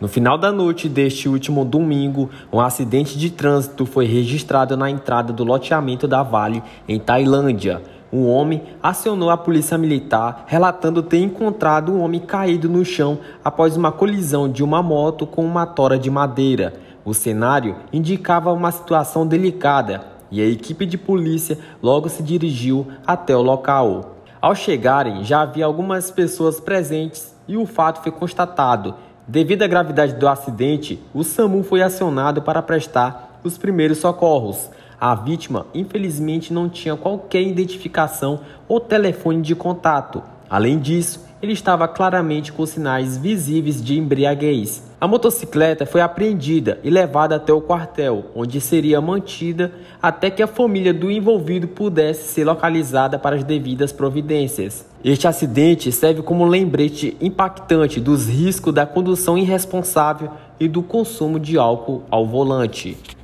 No final da noite deste último domingo, um acidente de trânsito foi registrado na entrada do loteamento da Vale, em Tailândia. Um homem acionou a polícia militar, relatando ter encontrado um homem caído no chão após uma colisão de uma moto com uma tora de madeira. O cenário indicava uma situação delicada e a equipe de polícia logo se dirigiu até o local. Ao chegarem, já havia algumas pessoas presentes e o fato foi constatado. Devido à gravidade do acidente, o SAMU foi acionado para prestar os primeiros socorros. A vítima, infelizmente, não tinha qualquer identificação ou telefone de contato. Além disso, ele estava claramente com sinais visíveis de embriaguez. A motocicleta foi apreendida e levada até o quartel, onde seria mantida até que a família do envolvido pudesse ser localizada para as devidas providências. Este acidente serve como lembrete impactante dos riscos da condução irresponsável e do consumo de álcool ao volante.